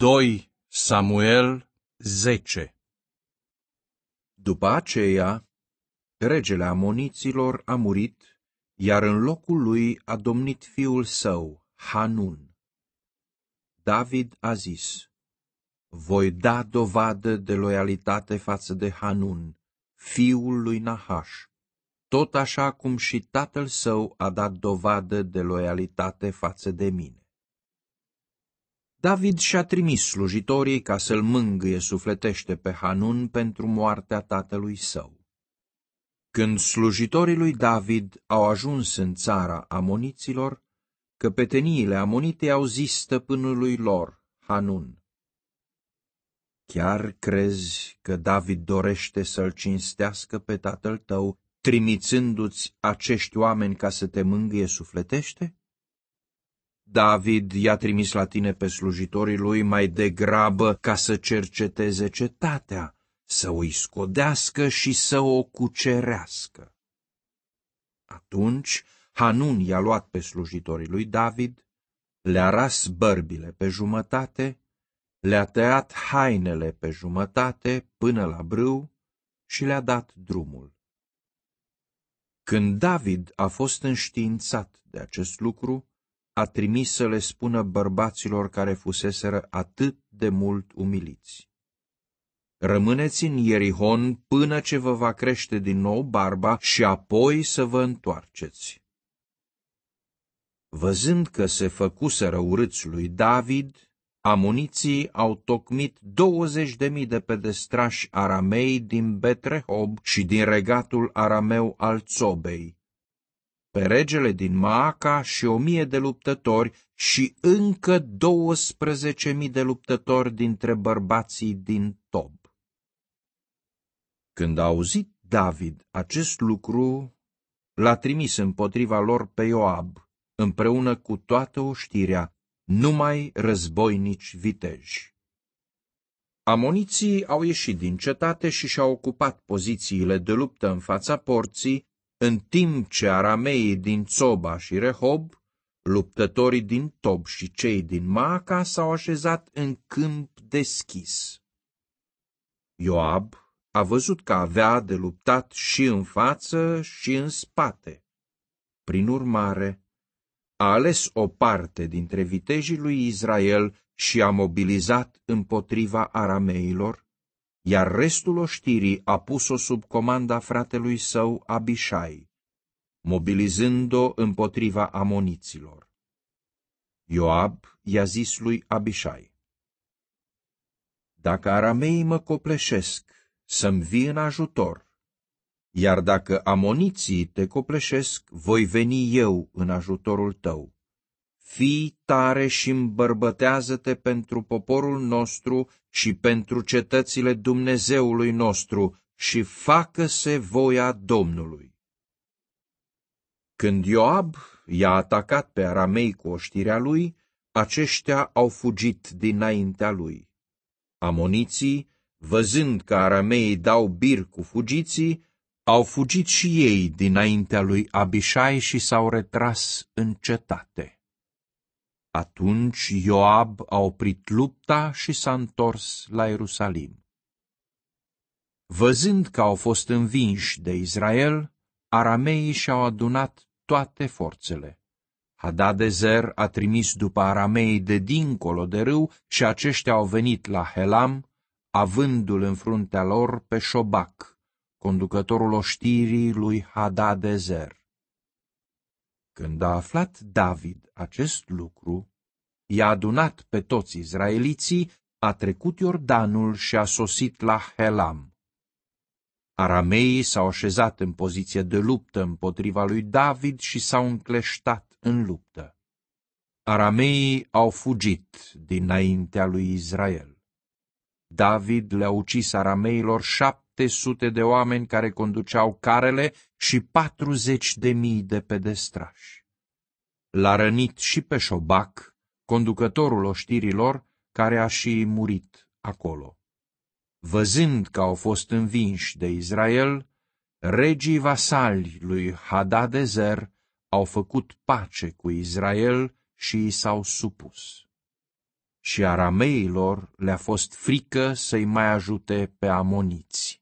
2 Samuel 10 După aceea, regele amoniților a murit, iar în locul lui a domnit fiul său, Hanun. David a zis, Voi da dovadă de loialitate față de Hanun, fiul lui Nahash, tot așa cum și tatăl său a dat dovadă de loialitate față de mine. David și-a trimis slujitorii ca să-l mângâie sufletește pe Hanun pentru moartea tatălui său. Când slujitorii lui David au ajuns în țara amoniților, căpeteniile amonite au zis stăpânului lor, Hanun. Chiar crezi că David dorește să-l cinstească pe tatăl tău, trimițându-ți acești oameni ca să te mângâie sufletește? David i-a trimis la tine pe slujitorii lui mai degrabă ca să cerceteze cetatea, să o iscodească și să o cucerească. Atunci Hanun i-a luat pe slujitorii lui David, le-a ras bărbile pe jumătate, le-a tăiat hainele pe jumătate până la brâu și le-a dat drumul. Când David a fost înștiințat de acest lucru, a trimis să le spună bărbaților care fuseseră atât de mult umiliți. Rămâneți în Ierihon până ce vă va crește din nou barba și apoi să vă întoarceți. Văzând că se făcuseră urâți lui David, amuniții au tocmit mii de pedestrași aramei din Betrehob și din regatul arameu al Țobei, pe regele din Maaca și o mie de luptători și încă douăsprezece mii de luptători dintre bărbații din Tob. Când a auzit David acest lucru, l-a trimis împotriva lor pe Ioab, împreună cu toată oștirea, numai războinici viteji. Amoniții au ieșit din cetate și și-au ocupat pozițiile de luptă în fața porții, în timp ce arameii din Tsoba și Rehob, luptătorii din Tob și cei din Maaca s-au așezat în câmp deschis. Ioab a văzut că avea de luptat și în față și în spate. Prin urmare, a ales o parte dintre vitejii lui Israel și a mobilizat împotriva arameilor, iar restul oștirii a pus-o sub comanda fratelui său Abishai, mobilizând-o împotriva amoniților. Ioab i-a zis lui Abishai, Dacă arameii mă copleșesc, să-mi vii în ajutor, iar dacă amoniții te copleșesc, voi veni eu în ajutorul tău fii tare și îmbărbătează-te pentru poporul nostru și pentru cetățile Dumnezeului nostru și facă-se voia Domnului. Când Ioab i-a atacat pe aramei cu oștirea lui, aceștia au fugit dinaintea lui. Amoniții, văzând că arameii dau bir cu fugiții, au fugit și ei dinaintea lui Abishai și s-au retras în cetate. Atunci Ioab a oprit lupta și s-a întors la Ierusalim. Văzând că au fost învinși de Israel, arameii și-au adunat toate forțele. Hadadezer a trimis după arameii de dincolo de râu și aceștia au venit la Helam, avându-l în fruntea lor pe Șobac, conducătorul oștirii lui Hadadezer. Când a aflat David acest lucru, i-a adunat pe toți izraeliții, a trecut Iordanul și a sosit la Helam. Arameii s-au așezat în poziție de luptă împotriva lui David și s-au încleștat în luptă. Arameii au fugit dinaintea lui Israel. David le-a ucis arameilor șapte sute de oameni care conduceau carele și patruzeci de mii de pedestrași. L-a rănit și pe Șobac, conducătorul oștirilor, care a și murit acolo. Văzând că au fost învinși de Israel, regii vasali lui Hadadezer au făcut pace cu Israel și i s-au supus. Și arameilor le-a fost frică să-i mai ajute pe amoniți.